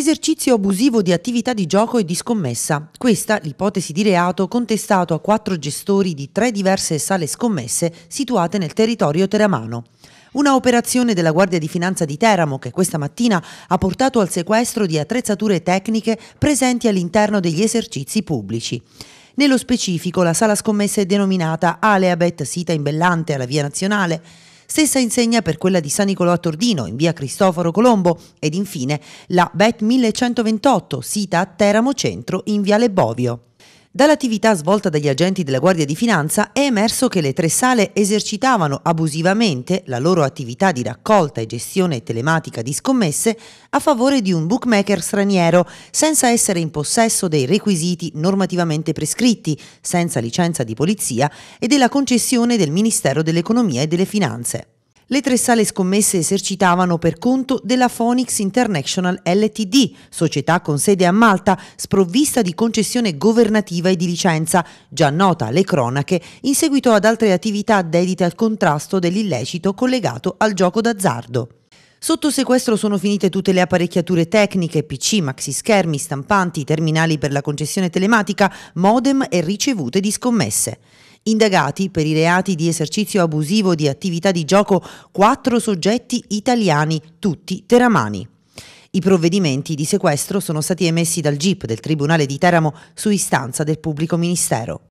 Esercizio abusivo di attività di gioco e di scommessa. Questa l'ipotesi di reato contestato a quattro gestori di tre diverse sale scommesse situate nel territorio teramano. Una operazione della Guardia di Finanza di Teramo che questa mattina ha portato al sequestro di attrezzature tecniche presenti all'interno degli esercizi pubblici. Nello specifico la sala scommessa è denominata Aleabet, sita in Bellante alla Via Nazionale, stessa insegna per quella di San Nicolò a Tordino, in via Cristoforo Colombo, ed infine la BET 1128, sita a Teramo Centro, in viale Bovio. Dall'attività svolta dagli agenti della Guardia di Finanza è emerso che le tre sale esercitavano abusivamente la loro attività di raccolta e gestione telematica di scommesse a favore di un bookmaker straniero senza essere in possesso dei requisiti normativamente prescritti, senza licenza di polizia e della concessione del Ministero dell'Economia e delle Finanze. Le tre sale scommesse esercitavano per conto della Phoenix International LTD, società con sede a Malta, sprovvista di concessione governativa e di licenza, già nota alle cronache, in seguito ad altre attività dedite al contrasto dell'illecito collegato al gioco d'azzardo. Sotto sequestro sono finite tutte le apparecchiature tecniche, PC, maxi schermi, stampanti, terminali per la concessione telematica, modem e ricevute di scommesse indagati per i reati di esercizio abusivo di attività di gioco quattro soggetti italiani, tutti teramani. I provvedimenti di sequestro sono stati emessi dal GIP del Tribunale di Teramo su istanza del pubblico ministero.